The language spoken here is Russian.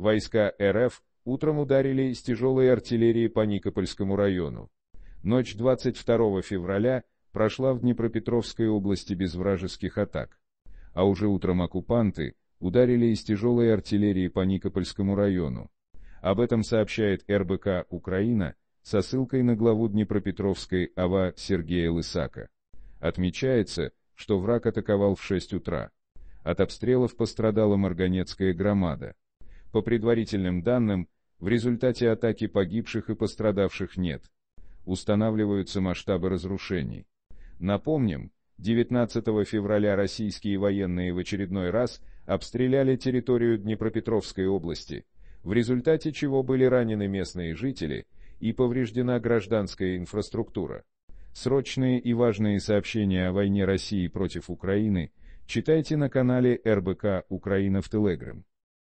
Войска РФ утром ударили с тяжелой артиллерии по Никопольскому району. Ночь 22 февраля прошла в Днепропетровской области без вражеских атак. А уже утром оккупанты ударили из тяжелой артиллерии по Никопольскому району. Об этом сообщает РБК «Украина» со ссылкой на главу Днепропетровской АВА Сергея Лысака. Отмечается, что враг атаковал в 6 утра. От обстрелов пострадала Марганецкая громада. По предварительным данным, в результате атаки погибших и пострадавших нет. Устанавливаются масштабы разрушений. Напомним, 19 февраля российские военные в очередной раз обстреляли территорию Днепропетровской области, в результате чего были ранены местные жители и повреждена гражданская инфраструктура. Срочные и важные сообщения о войне России против Украины читайте на канале РБК «Украина» в Телеграм.